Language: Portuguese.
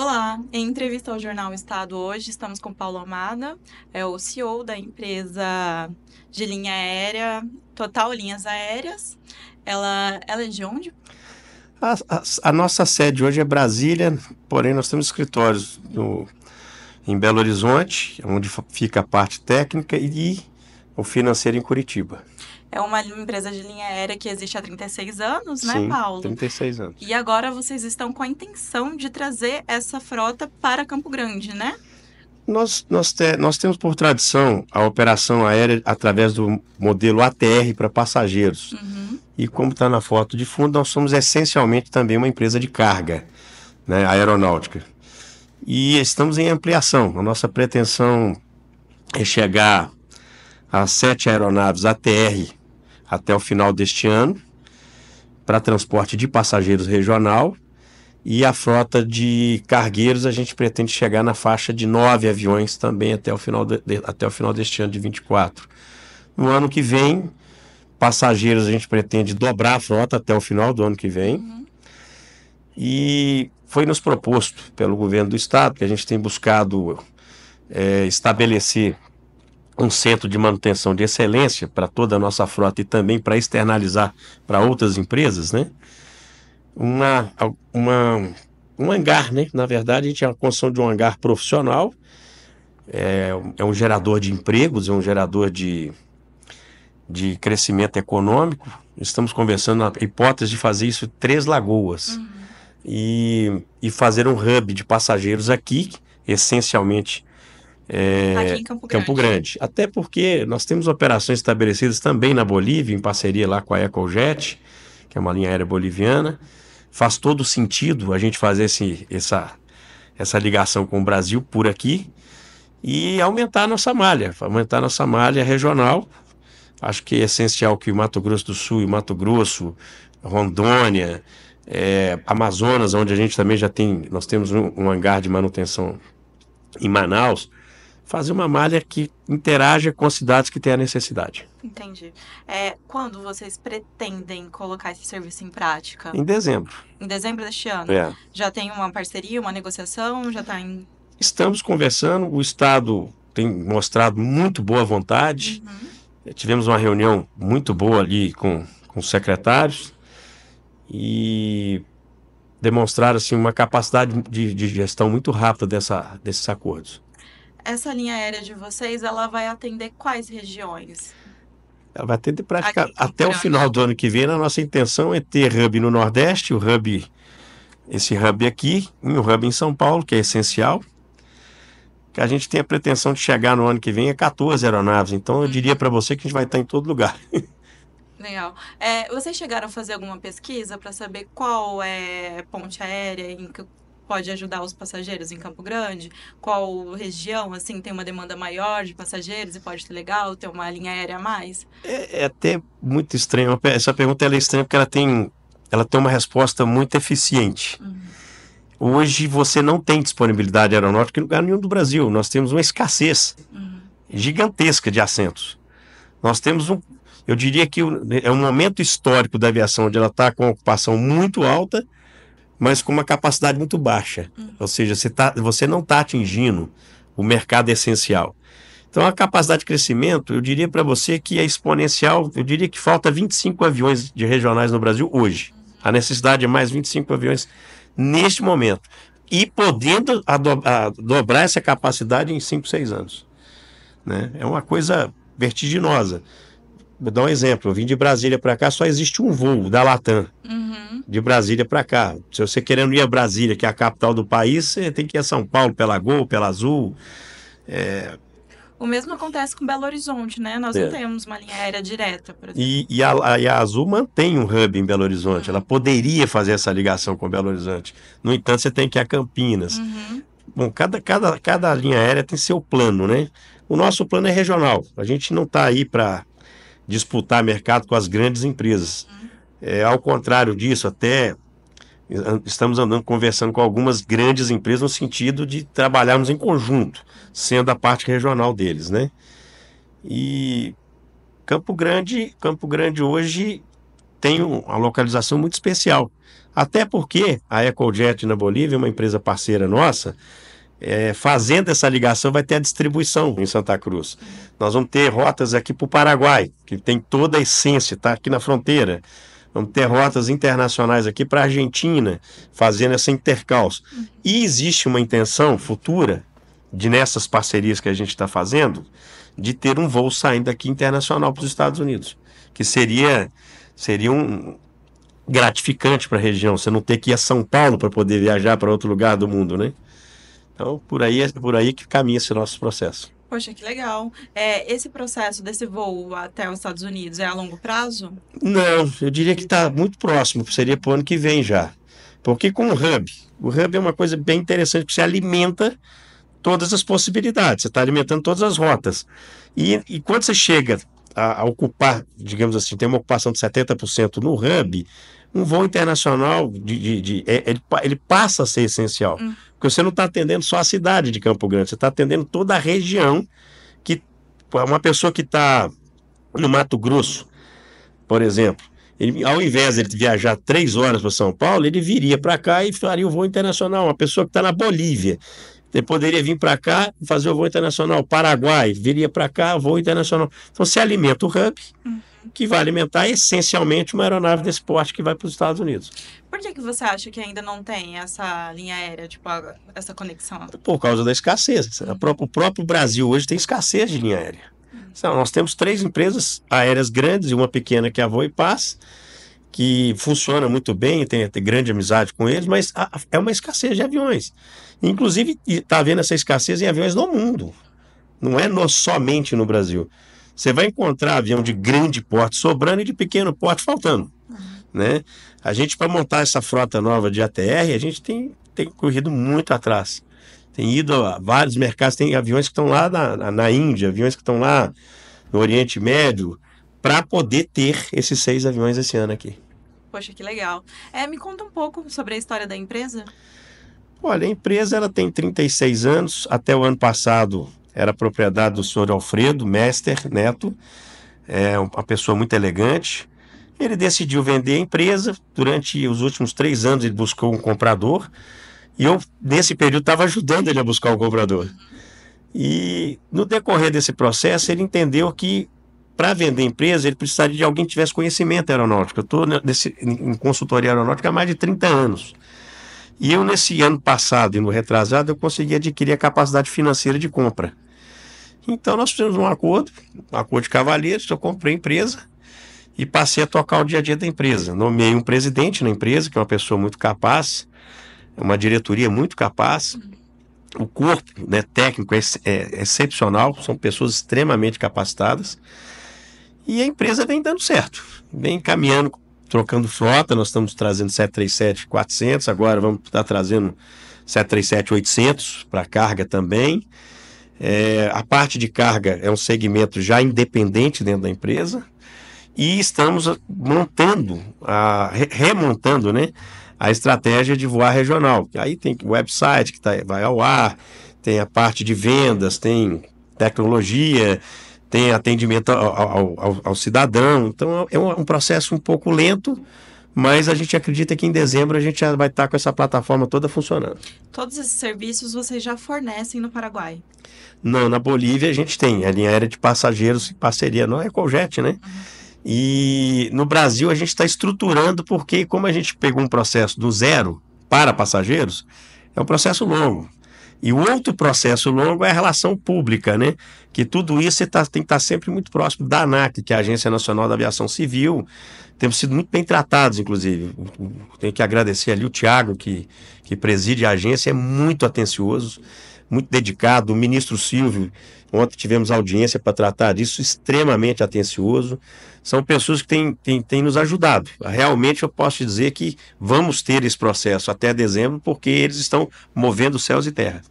Olá, em entrevista ao jornal Estado hoje, estamos com Paulo Amada, é o CEO da empresa de linha aérea Total Linhas Aéreas. Ela, ela é de onde? A, a, a nossa sede hoje é Brasília, porém nós temos escritórios no, em Belo Horizonte, onde fica a parte técnica, e o financeiro em Curitiba é uma empresa de linha aérea que existe há 36 anos, né, Paulo? 36 anos. E agora vocês estão com a intenção de trazer essa frota para Campo Grande, né? Nós, nós, te, nós temos por tradição a operação aérea através do modelo ATR para passageiros. Uhum. E como está na foto de fundo, nós somos essencialmente também uma empresa de carga né, aeronáutica. E estamos em ampliação. A nossa pretensão é chegar a sete aeronaves ATR até o final deste ano para transporte de passageiros regional e a frota de cargueiros a gente pretende chegar na faixa de nove aviões também até o final, de, até o final deste ano de 24. No ano que vem, passageiros a gente pretende dobrar a frota até o final do ano que vem. Uhum. E foi nos proposto pelo governo do estado, que a gente tem buscado é, estabelecer um centro de manutenção de excelência para toda a nossa frota e também para externalizar para outras empresas, né? Uma, uma, um hangar, né? Na verdade, a gente tinha é a construção de um hangar profissional, é, é, um gerador de empregos, é um gerador de, de crescimento econômico. Estamos conversando na hipótese de fazer isso em Três Lagoas uhum. e, e fazer um hub de passageiros aqui, essencialmente é, Aqui em Campo Grande. Campo Grande. Até porque nós temos operações estabelecidas também na Bolívia, em parceria lá com a Ecojet, que é uma linha aérea boliviana. Faz todo sentido a gente fazer esse, essa, essa ligação com o Brasil por aqui e aumentar a nossa malha, aumentar a nossa malha regional. Acho que é essencial que o Mato Grosso do Sul e o Mato Grosso, Rondônia, é, Amazonas, onde a gente também já tem, nós temos um, um hangar de manutenção em Manaus, fazer uma malha que interaja com as cidades que têm a necessidade. Entendi. É, quando vocês pretendem colocar esse serviço em prática? Em dezembro. Em dezembro deste ano? É. Já tem uma parceria, uma negociação? Já está em. Estamos conversando, o Estado tem mostrado muito boa vontade. Uhum. Tivemos uma reunião muito boa ali com, com os secretários e demonstraram assim, uma capacidade de, de gestão muito rápida dessa, desses acordos essa linha aérea de vocês, ela vai atender quais regiões? Ela vai atender praticamente até o final do ano que vem. A né? nossa intenção é ter hub no Nordeste, o hub, esse hub aqui, e um hub em São Paulo, que é essencial. Que a gente tem a pretensão de chegar no ano que vem a 14 aeronaves. Então, eu diria uhum. para você que a gente vai estar em todo lugar. Legal. É, vocês chegaram a fazer alguma pesquisa para saber qual é ponte aérea, em que pode ajudar os passageiros em Campo Grande? Qual região, assim, tem uma demanda maior de passageiros e pode ser legal ter uma linha aérea a mais? É, é até muito estranho. Essa pergunta é estranha porque ela tem, ela tem uma resposta muito eficiente. Uhum. Hoje você não tem disponibilidade aeronáutica em lugar nenhum do Brasil. Nós temos uma escassez uhum. gigantesca de assentos. Nós temos um eu diria que é um momento histórico da aviação, onde ela está com uma ocupação muito alta mas com uma capacidade muito baixa. Uhum. Ou seja, você, tá, você não está atingindo o mercado essencial. Então, a capacidade de crescimento, eu diria para você que é exponencial. Eu diria que falta 25 aviões de regionais no Brasil hoje. A necessidade é mais 25 aviões neste momento. E podendo a dobrar essa capacidade em 5, 6 anos. Né? É uma coisa vertiginosa. Vou dar um exemplo. Eu vim de Brasília para cá, só existe um voo da Latam. Uhum de Brasília para cá. Se você querendo ir a Brasília, que é a capital do país, você tem que ir a São Paulo pela Gol, pela Azul. É... O mesmo acontece com Belo Horizonte, né? Nós é. não temos uma linha aérea direta, por exemplo. E, e, a, e a, Azul mantém um hub em Belo Horizonte. Uhum. Ela poderia fazer essa ligação com Belo Horizonte. No entanto, você tem que ir a Campinas. Uhum. Bom, cada, cada, cada linha aérea tem seu plano, né? O nosso plano é regional. A gente não está aí para disputar mercado com as grandes empresas. Uhum. É, ao contrário disso, até estamos andando conversando com algumas grandes empresas no sentido de trabalharmos em conjunto, sendo a parte regional deles, né? E Campo Grande, Campo Grande hoje tem uma localização muito especial. Até porque a EcoJet na Bolívia, uma empresa parceira nossa, é, fazendo essa ligação, vai ter a distribuição em Santa Cruz. Nós vamos ter rotas aqui para o Paraguai, que tem toda a essência, está aqui na fronteira. Vamos ter rotas internacionais aqui para a Argentina, fazendo essa intercalço. E existe uma intenção futura de nessas parcerias que a gente está fazendo, de ter um voo saindo aqui internacional para os Estados Unidos, que seria seria um gratificante para a região, você não ter que ir a São Paulo para poder viajar para outro lugar do mundo, né? Então, por aí, é, por aí que caminha esse nosso processo. Poxa, que legal. É, esse processo desse voo até os Estados Unidos é a longo prazo? Não, eu diria que está muito próximo, seria para o ano que vem já. Porque com o Hub, o Hub é uma coisa bem interessante, que você alimenta todas as possibilidades, você está alimentando todas as rotas. E, e quando você chega a, a ocupar, digamos assim, tem uma ocupação de 70% no Hub, um voo internacional de, de, de é, é, ele, ele, passa a ser essencial. Hum. Porque você não está atendendo só a cidade de Campo Grande, você está atendendo toda a região que uma pessoa que está no Mato Grosso, por exemplo, ele, ao invés de ele viajar três horas para São Paulo, ele viria para cá e faria o voo internacional. Uma pessoa que está na Bolívia você poderia vir para cá e fazer o voo internacional. Paraguai viria para cá, voo internacional. Então você alimenta o hub, uhum. que vai alimentar essencialmente uma aeronave desse porte que vai para os Estados Unidos. Por que, que você acha que ainda não tem essa linha aérea, tipo, essa conexão? Por causa da escassez. Uhum. O próprio Brasil hoje tem escassez de linha aérea. Então, nós temos três empresas aéreas grandes e uma pequena que é a Voo e Paz que funciona muito bem, tem, tem grande amizade com eles, mas a, é uma escassez de aviões. Inclusive, está havendo essa escassez em aviões no mundo. Não é no, somente no Brasil. Você vai encontrar avião de grande porte sobrando e de pequeno porte faltando. Uhum. Né? A gente, para montar essa frota nova de ATR, a gente tem, tem corrido muito atrás. Tem ido a vários mercados, tem aviões que estão lá na, na Índia, aviões que estão lá no Oriente Médio, para poder ter esses seis aviões esse ano aqui. Poxa, que legal. É, me conta um pouco sobre a história da empresa. Olha, a empresa ela tem 36 anos. Até o ano passado era propriedade do senhor Alfredo, mestre, Neto. É uma pessoa muito elegante. Ele decidiu vender a empresa. Durante os últimos três anos ele buscou um comprador. E eu, nesse período, estava ajudando ele a buscar um comprador. E no decorrer desse processo, ele entendeu que para vender empresa, ele precisaria de alguém que tivesse conhecimento aeronáutico. Eu estou em consultoria aeronáutica há mais de 30 anos. E eu, nesse ano passado e no retrasado, eu consegui adquirir a capacidade financeira de compra. Então, nós fizemos um acordo, um acordo de cavalheiros, eu comprei a empresa e passei a tocar o dia a dia da empresa. Nomeei um presidente na empresa, que é uma pessoa muito capaz, uma diretoria muito capaz. O corpo né, técnico é, é, é excepcional, são pessoas extremamente capacitadas. E a empresa vem dando certo, vem caminhando, trocando frota. Nós estamos trazendo 737-400, agora vamos estar trazendo 737-800 para carga também. É, a parte de carga é um segmento já independente dentro da empresa e estamos montando, a, remontando né, a estratégia de voar regional. Aí tem website que tá, vai ao ar, tem a parte de vendas, tem tecnologia, tem atendimento ao, ao, ao cidadão. Então é um, é um, processo um pouco lento. Mas a gente acredita que em dezembro a gente já vai estar com essa plataforma toda funcionando. Todos esses serviços vocês já fornecem no Paraguai? Não, na Bolívia a gente tem a é linha aérea de passageiros parceria, não é Coljet, né? Uhum. E no Brasil a gente está estruturando, porque como a gente pegou um processo do zero para passageiros, é um processo longo. E o outro processo longo é a relação pública, né? Que tudo isso tá, tem que estar tá sempre muito próximo da ANAC, que é a Agência Nacional da Aviação Civil. Temos sido muito bem tratados, inclusive. Tenho que agradecer ali o Tiago, que, que preside a agência, é muito atencioso muito dedicado, o ministro Silvio, ontem tivemos audiência para tratar disso, extremamente atencioso. São pessoas que têm, têm, têm nos ajudado. Realmente eu posso dizer que vamos ter esse processo até dezembro, porque eles estão movendo céus e terra.